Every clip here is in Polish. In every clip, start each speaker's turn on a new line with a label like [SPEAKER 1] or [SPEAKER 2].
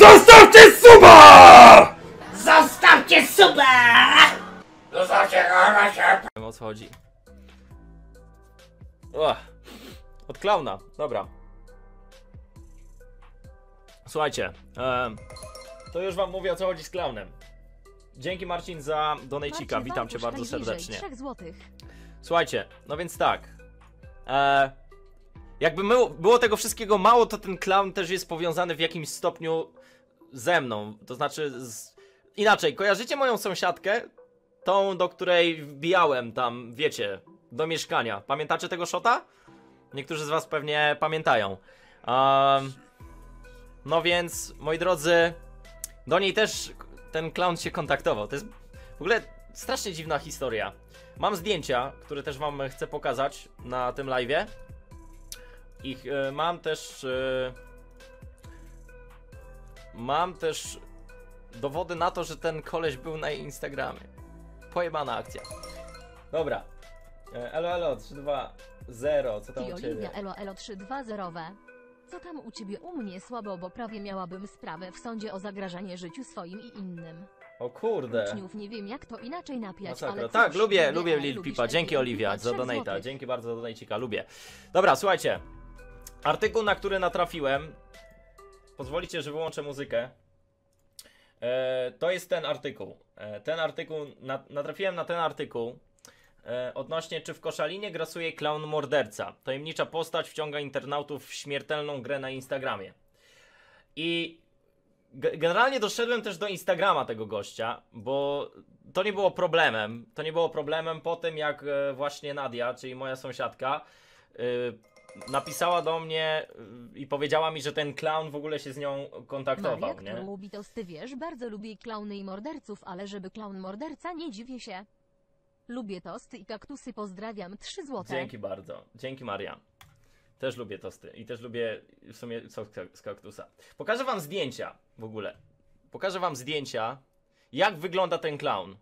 [SPEAKER 1] Zostawcie suba! Zostawcie suba!
[SPEAKER 2] No Zostawcie się!
[SPEAKER 1] O co chodzi? Uch. Od klauna, dobra. Słuchajcie, to już wam mówię o co chodzi z klaunem. Dzięki Marcin za donejcika, witam cię bardzo serdecznie. Słuchajcie, no więc tak. E, jakby było tego wszystkiego mało, to ten klaun też jest powiązany w jakimś stopniu ze mną, to znaczy z... inaczej, kojarzycie moją sąsiadkę? Tą, do której wbijałem tam, wiecie, do mieszkania. Pamiętacie tego szota? Niektórzy z was pewnie pamiętają. Um, no więc, moi drodzy, do niej też ten clown się kontaktował. To jest w ogóle strasznie dziwna historia. Mam zdjęcia, które też wam chcę pokazać na tym live'ie. Ich y, mam też... Y, Mam też dowody na to, że ten koleś był na jej Instagramie. Pojebana akcja. Dobra. E, elo, elo, 3, 2, 0, co tam u ciebie? Olivia Elo
[SPEAKER 2] Elo 320. Co tam u ciebie u mnie słabo, bo prawie miałabym sprawę w sądzie o zagrażanie życiu swoim i innym.
[SPEAKER 1] O kurde. Uczniów
[SPEAKER 2] nie wiem jak to inaczej napiać, ale Tak, lubię, lubię lubię Lil Pipa. Dzięki Olivia, Oliwia za trzech donata.
[SPEAKER 1] Dzięki bardzo za donajcika, lubię. Dobra, słuchajcie. Artykuł, na który natrafiłem, pozwolicie, że wyłączę muzykę. E, to jest ten artykuł. E, ten artykuł, na, natrafiłem na ten artykuł e, odnośnie czy w koszalinie grasuje klaun morderca. Tajemnicza postać wciąga internautów w śmiertelną grę na Instagramie. I generalnie doszedłem też do Instagrama tego gościa, bo to nie było problemem. To nie było problemem po tym, jak e, właśnie Nadia, czyli moja sąsiadka, e, napisała do mnie y, i powiedziała mi, że ten clown w ogóle się z nią kontaktował, Maria, nie? którą
[SPEAKER 2] ubito ty wiesz, bardzo lubię klauny i morderców, ale żeby klaun morderca, nie dziwię się. Lubię tosty i kaktusy, pozdrawiam, 3 złote. Dzięki
[SPEAKER 1] bardzo. Dzięki Maria. Też lubię tosty i też lubię w sumie co z kaktusa. Pokażę wam zdjęcia w ogóle. Pokażę wam zdjęcia, jak wygląda ten clown.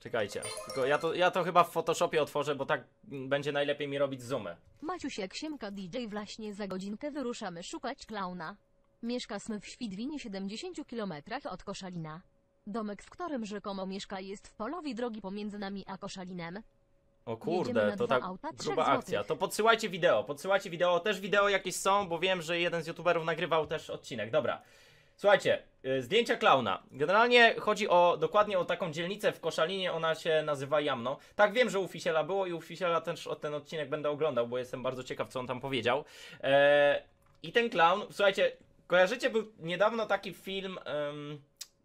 [SPEAKER 1] Czekajcie, tylko ja to, ja to chyba w Photoshopie otworzę, bo tak będzie najlepiej mi robić zoomy.
[SPEAKER 2] Maciusiek Siemka DJ właśnie za godzinkę wyruszamy szukać klauna. Mieszka smy w Świdwinie 70 km od Koszalina. Domek, w którym rzekomo mieszka jest w polowi drogi pomiędzy nami a Koszalinem.
[SPEAKER 1] O kurde, to tak auta, gruba akcja. To podsyłajcie wideo, podsyłajcie wideo, też wideo jakieś są, bo wiem, że jeden z youtuberów nagrywał też odcinek. Dobra. Słuchajcie, y, zdjęcia klauna. Generalnie chodzi o dokładnie o taką dzielnicę w Koszalinie, ona się nazywa Jamno. Tak, wiem, że u Fisiela było i u Fisiela też ten odcinek będę oglądał, bo jestem bardzo ciekaw, co on tam powiedział. Eee, I ten klaun, słuchajcie, kojarzycie, był niedawno taki film,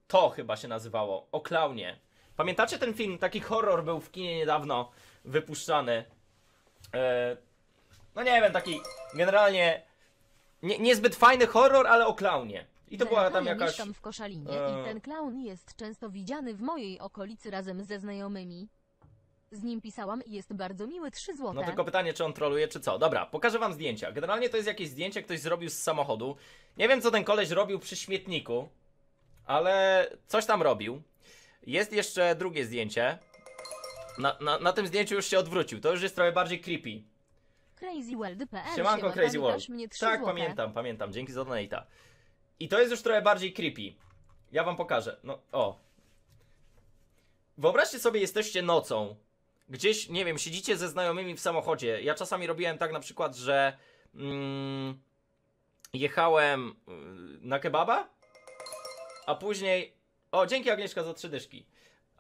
[SPEAKER 1] to chyba się nazywało, o klaunie. Pamiętacie ten film? Taki horror był w kinie niedawno wypuszczany. Eee, no nie wiem, taki generalnie nie, niezbyt fajny horror, ale o klaunie. I to była tam jakaś... mieszkam w
[SPEAKER 2] Koszalinie e... i ten klaun jest często widziany w mojej okolicy razem ze znajomymi. Z nim pisałam i jest bardzo miły, 3 złote. No tylko
[SPEAKER 1] pytanie, czy on troluje, czy co. Dobra, pokażę wam zdjęcia. Generalnie to jest jakieś zdjęcie, ktoś zrobił z samochodu. Nie wiem, co ten koleś robił przy śmietniku, ale coś tam robił. Jest jeszcze drugie zdjęcie. Na, na, na tym zdjęciu już się odwrócił, to już jest trochę bardziej creepy.
[SPEAKER 2] CrazyWorld.pl Siemanko, Siemanko CrazyWorld. Tak, złote. pamiętam,
[SPEAKER 1] pamiętam, dzięki za donate'a. I to jest już trochę bardziej creepy. Ja wam pokażę. No, o. Wyobraźcie sobie, jesteście nocą. Gdzieś, nie wiem, siedzicie ze znajomymi w samochodzie. Ja czasami robiłem tak na przykład, że mm, jechałem y, na kebaba, a później... O, dzięki Agnieszka za trzy dyszki.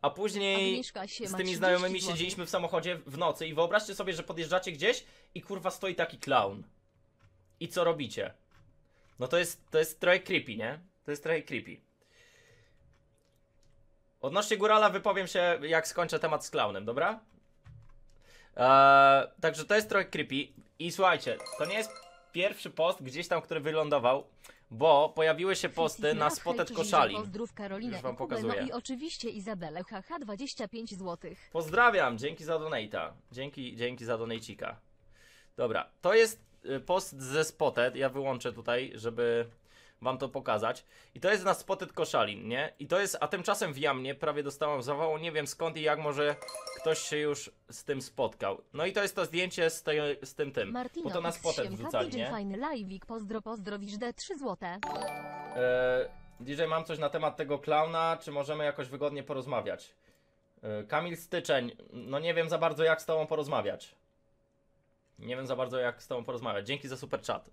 [SPEAKER 1] A później z tymi znajomymi siedzieliśmy w samochodzie w nocy i wyobraźcie sobie, że podjeżdżacie gdzieś i kurwa stoi taki clown. I co robicie? No to jest, to jest trochę creepy, nie? To jest trochę creepy. Odnośnie Górala wypowiem się, jak skończę temat z klaunem, dobra? Eee, także to jest trochę creepy. I słuchajcie, to nie jest pierwszy post gdzieś tam, który wylądował, bo pojawiły się posty na Spotted Koszali, Pozdrów
[SPEAKER 2] Karolinę Już wam pokazuję. No i oczywiście Izabelę haha, 25 zł.
[SPEAKER 1] Pozdrawiam, dzięki za donata. Dzięki, dzięki za donejcika. Dobra, to jest Y, post ze Spotted, ja wyłączę tutaj, żeby wam to pokazać. I to jest na Spotted Koszalin, nie? I to jest, a tymczasem w Jamnie prawie dostałam zawału, nie wiem skąd i jak może ktoś się już z tym spotkał. No i to jest to zdjęcie z, z tym tym, Martino, bo to na Spotted wrzucali, nie? Fajny
[SPEAKER 2] live'ik, pozdro, pozdro, wiżde, 3 złote.
[SPEAKER 1] Eee, DJ, mam coś na temat tego klauna, czy możemy jakoś wygodnie porozmawiać? E, Kamil Styczeń, no nie wiem za bardzo jak z tobą porozmawiać. Nie wiem za bardzo, jak z Tobą porozmawiać. Dzięki za super chat.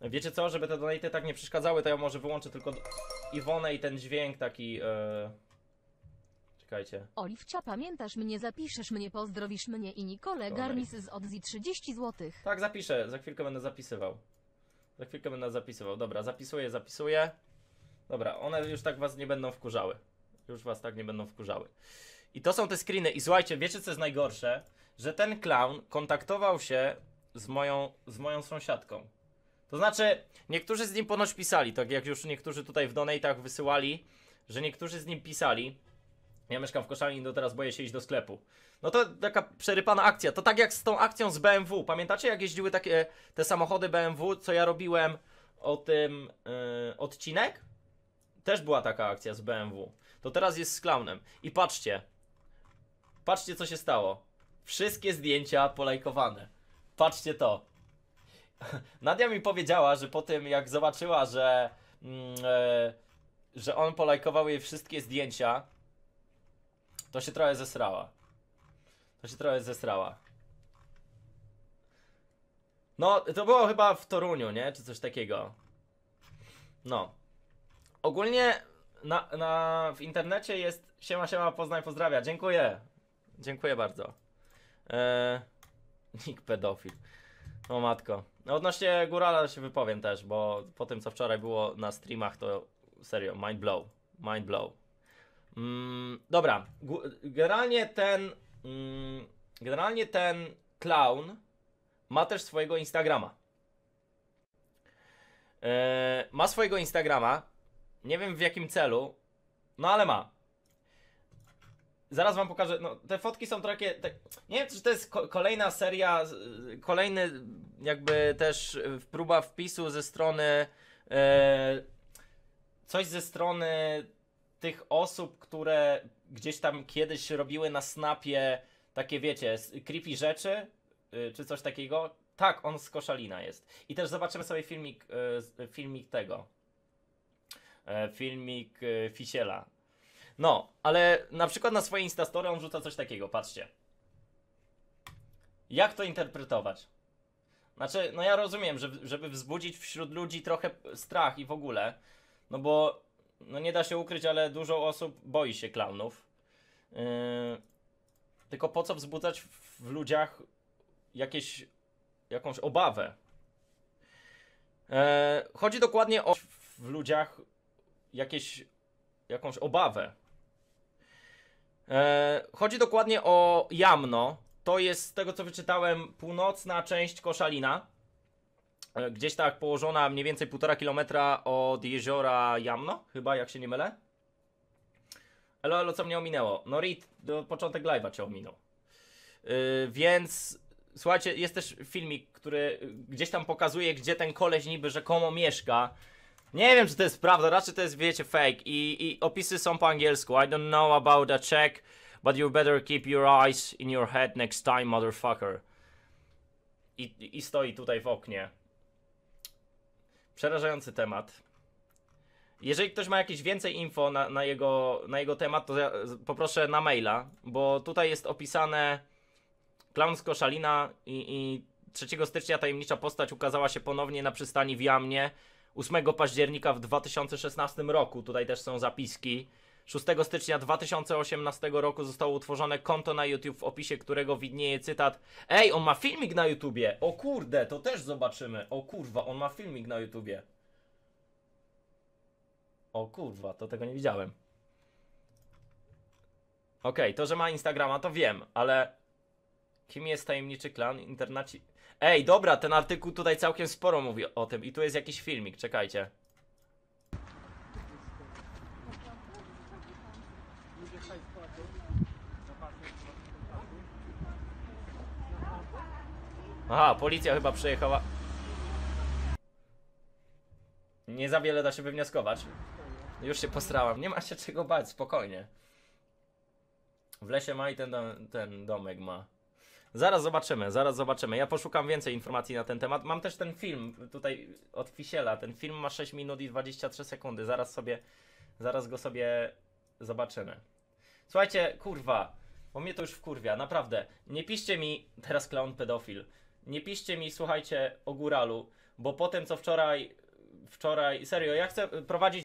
[SPEAKER 1] Wiecie co, żeby te donaty tak nie przeszkadzały, to ja może wyłączę tylko Iwonę i ten dźwięk taki... Yy... Czekajcie.
[SPEAKER 2] Oliwcia, pamiętasz mnie, zapiszesz mnie, pozdrowisz mnie i Nicole Donej. Garnis z Odzi 30 zł.
[SPEAKER 1] Tak, zapiszę. Za chwilkę będę zapisywał. Za chwilkę będę zapisywał. Dobra, zapisuję, zapisuję. Dobra, one już tak was nie będą wkurzały. Już was tak nie będą wkurzały. I to są te screeny. I słuchajcie, wiecie co jest najgorsze? Że ten clown kontaktował się z moją, z moją sąsiadką. To znaczy, niektórzy z nim ponoć pisali, tak jak już niektórzy tutaj w donatach wysyłali, że niektórzy z nim pisali. Ja mieszkam w Koszalinie, do teraz boję się iść do sklepu. No to taka przerypana akcja. To tak jak z tą akcją z BMW. Pamiętacie, jak jeździły takie te samochody BMW, co ja robiłem o tym yy, odcinek? Też była taka akcja z BMW. To teraz jest z clownem. I patrzcie, Patrzcie, co się stało. Wszystkie zdjęcia polajkowane. Patrzcie to. Nadia mi powiedziała, że po tym jak zobaczyła, że, mm, e, że on polajkował jej wszystkie zdjęcia, to się trochę zesrała. To się trochę zesrała. No, to było chyba w Toruniu, nie? Czy coś takiego. No. Ogólnie na, na, w internecie jest siema siema poznaj pozdrawia. Dziękuję. Dziękuję bardzo. Eee, nick pedofil. O matko. No, odnośnie Górala się wypowiem też, bo po tym co wczoraj było na streamach to serio, mind blow. Mind blow. Mm, dobra, generalnie ten mm, generalnie ten clown ma też swojego Instagrama. Eee, ma swojego Instagrama. Nie wiem w jakim celu, no ale ma. Zaraz wam pokażę, no te fotki są trochę, te, nie wiem czy to jest ko kolejna seria, kolejny jakby też e, próba wpisu ze strony, e, coś ze strony tych osób, które gdzieś tam kiedyś robiły na Snapie takie wiecie, creepy rzeczy, e, czy coś takiego. Tak, on z Koszalina jest. I też zobaczymy sobie filmik, e, filmik tego. filmik Fisiela no, ale na przykład na swojej Instastory on rzuca coś takiego, patrzcie. Jak to interpretować? Znaczy, no ja rozumiem, że, żeby wzbudzić wśród ludzi trochę strach i w ogóle, no bo no nie da się ukryć, ale dużo osób boi się klaunów. Yy, tylko po co wzbudzać w ludziach jakieś, jakąś obawę? Yy, chodzi dokładnie o w ludziach jakieś, jakąś obawę. E, chodzi dokładnie o Jamno. To jest, z tego co wyczytałem, północna część Koszalina. E, gdzieś tak położona mniej więcej 1,5 kilometra od jeziora Jamno, chyba, jak się nie mylę. Elo, elo, co mnie ominęło? No Reed, do początek live'a cię ominął. E, więc Słuchajcie, jest też filmik, który gdzieś tam pokazuje, gdzie ten koleś niby rzekomo mieszka. Nie wiem, czy to jest prawda, raczej to jest, wiecie, fake. I, i opisy są po angielsku. I don't know about a check, but you better keep your eyes in your head next time, motherfucker. I, i stoi tutaj w oknie. Przerażający temat. Jeżeli ktoś ma jakieś więcej info na, na jego, na jego temat, to ja poproszę na maila, bo tutaj jest opisane Klaunsko Szalina i, i 3 stycznia tajemnicza postać ukazała się ponownie na przystani w Jamnie. 8 października w 2016 roku, tutaj też są zapiski. 6 stycznia 2018 roku zostało utworzone konto na YouTube, w opisie którego widnieje cytat Ej, on ma filmik na YouTubie! O kurde, to też zobaczymy! O kurwa, on ma filmik na YouTubie! O kurwa, to tego nie widziałem. Okej, okay, to, że ma Instagrama, to wiem, ale kim jest tajemniczy klan internaci Ej, dobra, ten artykuł tutaj całkiem sporo mówi o tym i tu jest jakiś filmik, czekajcie. Aha, policja chyba przyjechała. Nie za wiele da się wywnioskować. Już się postrałam. Nie ma się czego bać, spokojnie. W lesie ma i ten, dom, ten domek ma. Zaraz zobaczymy, zaraz zobaczymy. Ja poszukam więcej informacji na ten temat. Mam też ten film tutaj od Fisiela. Ten film ma 6 minut i 23 sekundy. Zaraz sobie, zaraz go sobie zobaczymy. Słuchajcie, kurwa, bo mnie to już wkurwia, naprawdę. Nie piszcie mi, teraz clown pedofil, nie piszcie mi, słuchajcie, o góralu, bo po tym co wczoraj, wczoraj, serio, ja chcę prowadzić